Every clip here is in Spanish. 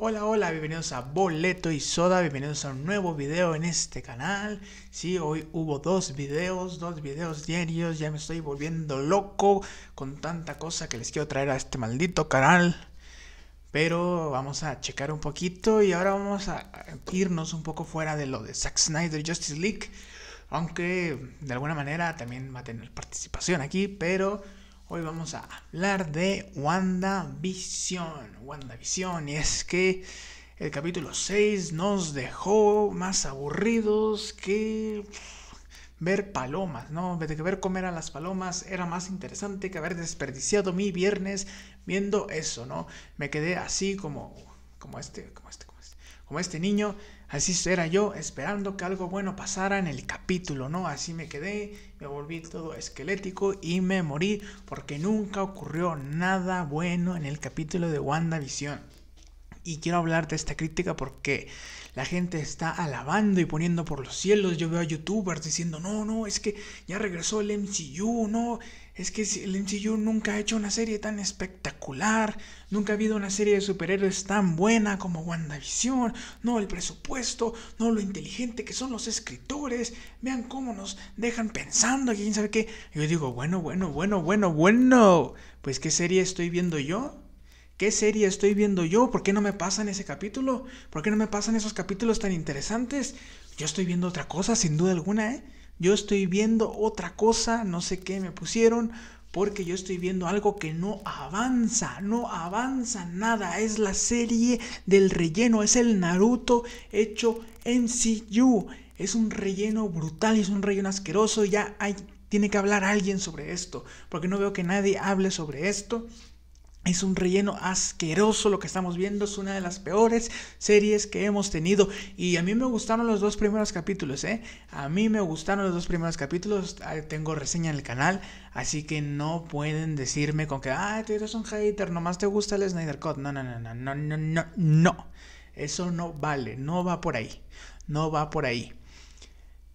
Hola, hola, bienvenidos a Boleto y Soda, bienvenidos a un nuevo video en este canal. Sí, hoy hubo dos videos, dos videos diarios, ya me estoy volviendo loco con tanta cosa que les quiero traer a este maldito canal. Pero vamos a checar un poquito y ahora vamos a irnos un poco fuera de lo de Zack Snyder Justice League. Aunque de alguna manera también va a tener participación aquí, pero Hoy vamos a hablar de WandaVision. WandaVision, y es que el capítulo 6 nos dejó más aburridos que ver palomas, ¿no? De que ver comer a las palomas era más interesante que haber desperdiciado mi viernes viendo eso, ¿no? Me quedé así como, como este, como este, como este niño, así era yo, esperando que algo bueno pasara en el capítulo, ¿no? Así me quedé, me volví todo esquelético y me morí porque nunca ocurrió nada bueno en el capítulo de WandaVision y quiero hablarte de esta crítica porque la gente está alabando y poniendo por los cielos. Yo veo a youtubers diciendo, no, no, es que ya regresó el MCU, no, es que el MCU nunca ha hecho una serie tan espectacular, nunca ha habido una serie de superhéroes tan buena como WandaVision, no, el presupuesto, no, lo inteligente que son los escritores, vean cómo nos dejan pensando, quién sabe qué. Yo digo, bueno, bueno, bueno, bueno, bueno, pues qué serie estoy viendo yo ¿Qué serie estoy viendo yo? ¿Por qué no me pasan ese capítulo? ¿Por qué no me pasan esos capítulos tan interesantes? Yo estoy viendo otra cosa, sin duda alguna, ¿eh? Yo estoy viendo otra cosa, no sé qué me pusieron, porque yo estoy viendo algo que no avanza, no avanza nada. Es la serie del relleno, es el Naruto hecho en Siyu. Es un relleno brutal es un relleno asqueroso. Ya hay, tiene que hablar alguien sobre esto, porque no veo que nadie hable sobre esto. Es un relleno asqueroso lo que estamos viendo, es una de las peores series que hemos tenido. Y a mí me gustaron los dos primeros capítulos, ¿eh? A mí me gustaron los dos primeros capítulos, tengo reseña en el canal, así que no pueden decirme con que, ah, eres un hater, nomás te gusta el Snyder Cut. no, no, no, no, no, no, no. Eso no vale, no va por ahí, no va por ahí.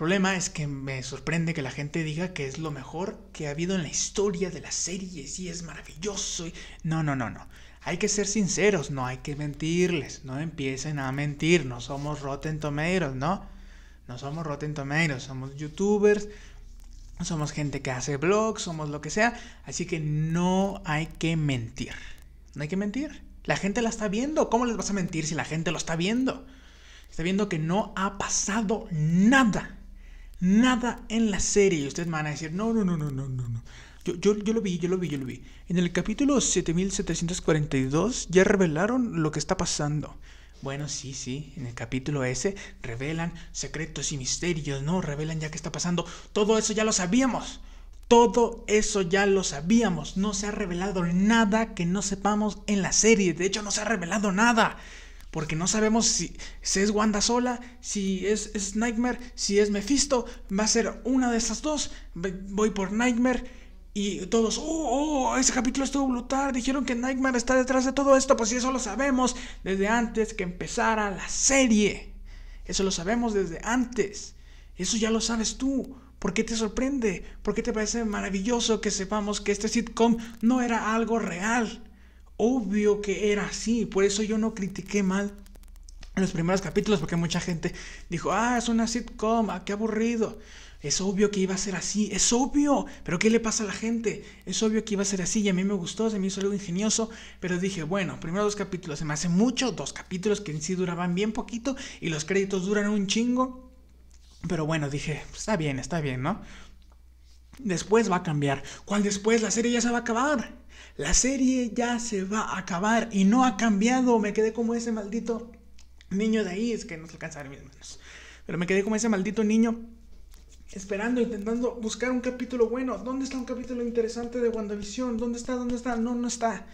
El problema es que me sorprende que la gente diga que es lo mejor que ha habido en la historia de las series y es maravilloso. No, no, no, no. Hay que ser sinceros, no hay que mentirles. No empiecen a mentir, no somos Rotten Tomatoes, ¿no? No somos Rotten Tomatoes, somos youtubers, somos gente que hace blogs, somos lo que sea. Así que no hay que mentir. No hay que mentir. La gente la está viendo. ¿Cómo les vas a mentir si la gente lo está viendo? Está viendo que no ha pasado nada. Nada en la serie. Y ustedes van a decir, no, no, no, no, no, no, no. Yo, yo, yo, lo vi, yo lo vi, yo lo vi. En el capítulo 7742 ya revelaron lo que está pasando. Bueno, sí, sí, en el capítulo ese revelan secretos y misterios, ¿no? Revelan ya qué está pasando. Todo eso ya lo sabíamos. Todo eso ya lo sabíamos. No se ha revelado nada que no sepamos en la serie. De hecho, no se ha revelado nada porque no sabemos si, es Wanda sola, si es, Nightmare, si es Mephisto, va a ser una de esas dos, voy por Nightmare y todos, oh, oh ese capítulo estuvo brutal, dijeron que Nightmare está detrás de todo esto, pues eso lo sabemos desde antes que empezara la serie, eso lo sabemos desde antes, eso ya lo sabes tú. ¿Por qué te sorprende? ¿Por qué te parece maravilloso que sepamos que este sitcom no era algo real? obvio que era así, por eso yo no critiqué mal los primeros capítulos, porque mucha gente dijo, ah, es una sitcom, ah, qué aburrido. Es obvio que iba a ser así, es obvio, pero ¿qué le pasa a la gente? Es obvio que iba a ser así y a mí me gustó, se me hizo algo ingenioso, pero dije, bueno, primero dos capítulos, se me hace mucho, dos capítulos que en sí duraban bien poquito y los créditos duran un chingo, pero bueno, dije, pues está bien, está bien, ¿no? después va a cambiar. ¿Cuál después? La serie ya se va a acabar. La serie ya se va a acabar y no ha cambiado. Me quedé como ese maldito niño de ahí. Es que no se alcanza a ver mis manos. Pero me quedé como ese maldito niño esperando, intentando buscar un capítulo bueno. ¿Dónde está un capítulo interesante de WandaVision? ¿Dónde está? ¿Dónde está? No, no está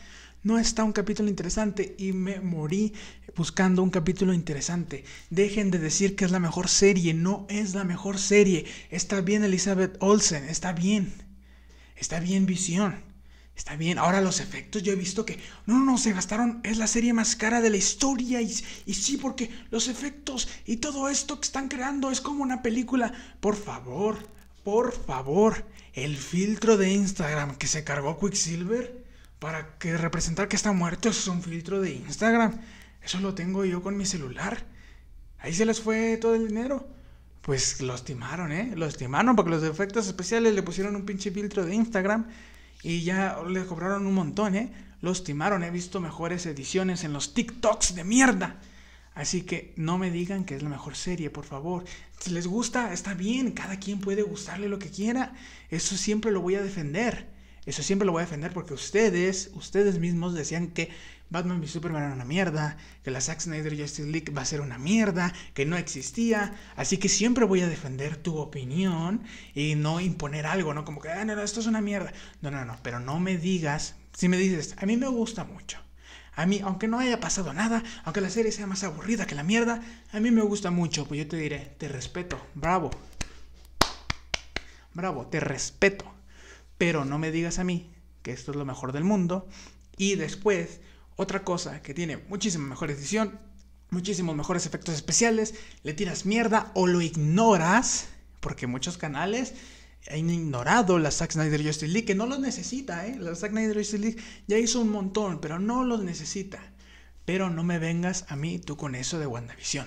no está un capítulo interesante y me morí buscando un capítulo interesante. Dejen de decir que es la mejor serie, no es la mejor serie. Está bien Elizabeth Olsen, está bien. Está bien Visión. Está bien, ahora los efectos, yo he visto que... No, no, se gastaron, es la serie más cara de la historia y, y sí, porque los efectos y todo esto que están creando es como una película. Por favor, por favor, el filtro de Instagram que se cargó Quicksilver para que representar que está muerto, es un filtro de Instagram. Eso lo tengo yo con mi celular. Ahí se les fue todo el dinero. Pues lo estimaron, ¿eh? lo estimaron porque los efectos especiales le pusieron un pinche filtro de Instagram y ya le cobraron un montón, ¿eh? lo estimaron He visto mejores ediciones en los TikToks de mierda. Así que no me digan que es la mejor serie, por favor. Si les gusta, está bien. Cada quien puede gustarle lo que quiera. Eso siempre lo voy a defender. Eso siempre lo voy a defender porque ustedes, ustedes mismos decían que Batman v Superman era una mierda, que la Zack Snyder Justice League va a ser una mierda, que no existía. Así que siempre voy a defender tu opinión y no imponer algo, ¿no? Como que, ah, no, no, esto es una mierda. No, no, no, pero no me digas, si me dices, a mí me gusta mucho. A mí, aunque no haya pasado nada, aunque la serie sea más aburrida que la mierda, a mí me gusta mucho. Pues yo te diré, te respeto, bravo. Bravo, te respeto pero no me digas a mí que esto es lo mejor del mundo. Y después, otra cosa que tiene muchísima mejor edición, muchísimos mejores efectos especiales, le tiras mierda o lo ignoras, porque muchos canales han ignorado la Zack Snyder Justice League, que no los necesita, ¿eh? La Zack Snyder Justice League ya hizo un montón, pero no los necesita. Pero no me vengas a mí tú con eso de WandaVision,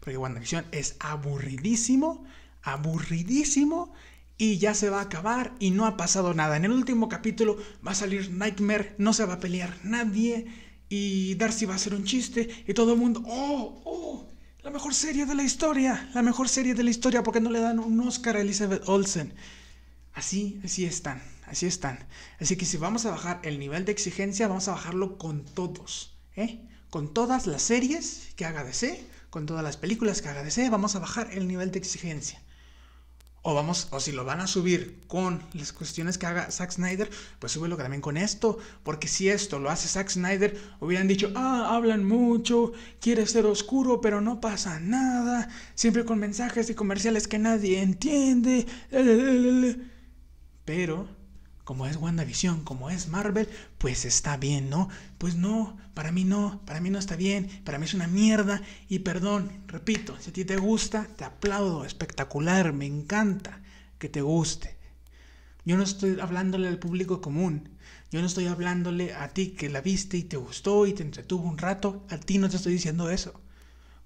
porque WandaVision es aburridísimo, aburridísimo y ya se va a acabar y no ha pasado nada. En el último capítulo va a salir Nightmare, no se va a pelear nadie y Darcy va a hacer un chiste y todo el mundo, oh, oh, la mejor serie de la historia, la mejor serie de la historia porque no le dan un Oscar a Elizabeth Olsen. Así, así están, así están. Así que si vamos a bajar el nivel de exigencia, vamos a bajarlo con todos, ¿eh? Con todas las series que haga DC, con todas las películas que haga DC, vamos a bajar el nivel de exigencia. O vamos, o si lo van a subir con las cuestiones que haga Zack Snyder, pues súbelo también con esto. Porque si esto lo hace Zack Snyder, hubieran dicho, ah, hablan mucho, quiere ser oscuro, pero no pasa nada. Siempre con mensajes y comerciales que nadie entiende. Pero como es WandaVision, como es Marvel, pues está bien, ¿no? Pues no, para mí no, para mí no está bien, para mí es una mierda. Y perdón, repito, si a ti te gusta, te aplaudo, espectacular, me encanta que te guste. Yo no estoy hablándole al público común. Yo no estoy hablándole a ti que la viste y te gustó y te entretuvo un rato. A ti no te estoy diciendo eso.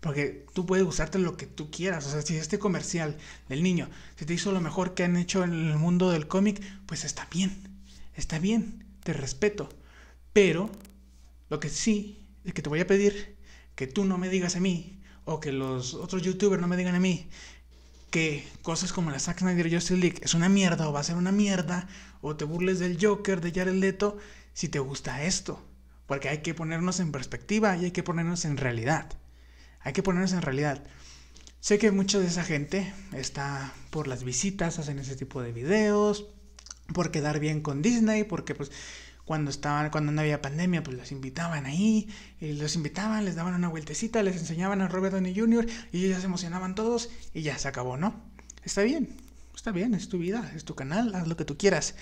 Porque tú puedes gustarte lo que tú quieras. O sea, si este comercial del niño se te hizo lo mejor que han hecho en el mundo del cómic, pues está bien. Está bien. Te respeto. Pero lo que sí es que te voy a pedir que tú no me digas a mí o que los otros youtubers no me digan a mí que cosas como la Zack Snyder Justice League es una mierda o va a ser una mierda o te burles del Joker de Jared Leto si te gusta esto. Porque hay que ponernos en perspectiva y hay que ponernos en realidad. Hay que ponernos en realidad. Sé que mucha de esa gente está por las visitas, hacen ese tipo de videos, por quedar bien con Disney, porque pues cuando estaban, cuando no había pandemia, pues los invitaban ahí, los invitaban, les daban una vueltecita, les enseñaban a Robert Downey Jr. y ellos se emocionaban todos y ya se acabó, ¿no? Está bien, está bien, es tu vida, es tu canal, haz lo que tú quieras,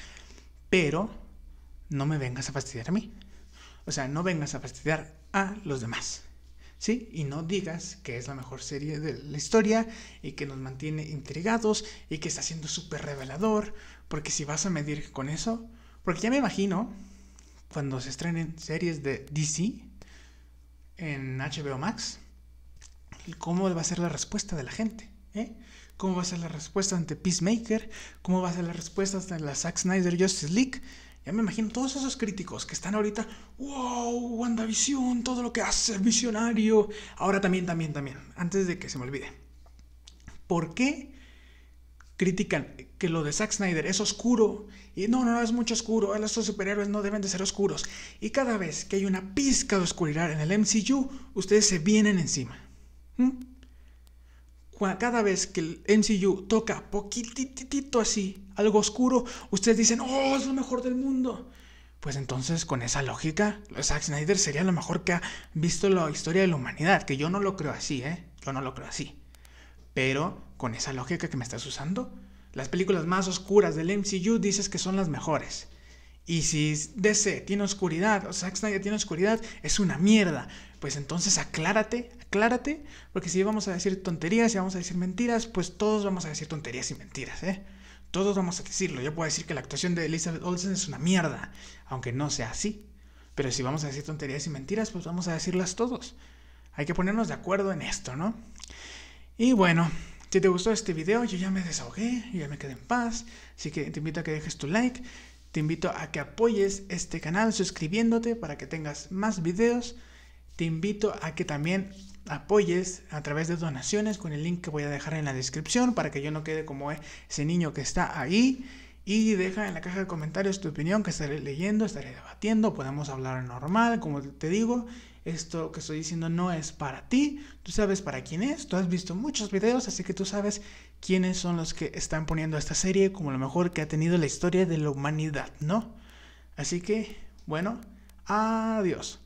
pero no me vengas a fastidiar a mí. O sea, no vengas a fastidiar a los demás. ¿sí? Y no digas que es la mejor serie de la historia y que nos mantiene intrigados y que está siendo súper revelador, porque si vas a medir con eso, porque ya me imagino cuando se estrenen series de DC en HBO Max, cómo va a ser la respuesta de la gente, ¿eh? ¿Cómo va a ser la respuesta ante Peacemaker? ¿Cómo va a ser la respuesta ante la Zack Snyder Justice League? Ya me imagino todos esos críticos que están ahorita, wow, WandaVision, todo lo que hace, visionario. Ahora también, también, también, antes de que se me olvide. ¿Por qué critican que lo de Zack Snyder es oscuro? Y no, no, no, es mucho oscuro, estos superhéroes no deben de ser oscuros. Y cada vez que hay una pizca de oscuridad en el MCU, ustedes se vienen encima. ¿Mm? cada vez que el MCU toca poquititito así, algo oscuro, ustedes dicen, oh, es lo mejor del mundo. Pues entonces, con esa lógica, Zack Snyder sería lo mejor que ha visto la historia de la humanidad, que yo no lo creo así, ¿eh? Yo no lo creo así. Pero, con esa lógica que me estás usando, las películas más oscuras del MCU dices que son las mejores. Y si DC tiene oscuridad, o Zack Snyder tiene oscuridad, es una mierda. Pues entonces aclárate, aclárate, porque si vamos a decir tonterías y vamos a decir mentiras, pues todos vamos a decir tonterías y mentiras, ¿eh? Todos vamos a decirlo. Yo puedo decir que la actuación de Elizabeth Olsen es una mierda, aunque no sea así. Pero si vamos a decir tonterías y mentiras, pues vamos a decirlas todos. Hay que ponernos de acuerdo en esto, ¿no? Y bueno, si te gustó este video, yo ya me desahogué, yo ya me quedé en paz. Así que te invito a que dejes tu like. Te invito a que apoyes este canal suscribiéndote para que tengas más videos te invito a que también apoyes a través de donaciones con el link que voy a dejar en la descripción para que yo no quede como e-, ese niño que está ahí. Y deja en la caja de comentarios tu opinión que estaré leyendo, estaré debatiendo, podemos hablar normal, como te digo, esto que estoy diciendo no es para ti, tú sabes para quién es, tú has visto muchos videos, así que tú sabes quiénes son los que están poniendo esta serie como lo mejor que ha tenido la historia de la humanidad, ¿no? Así que, bueno, adiós.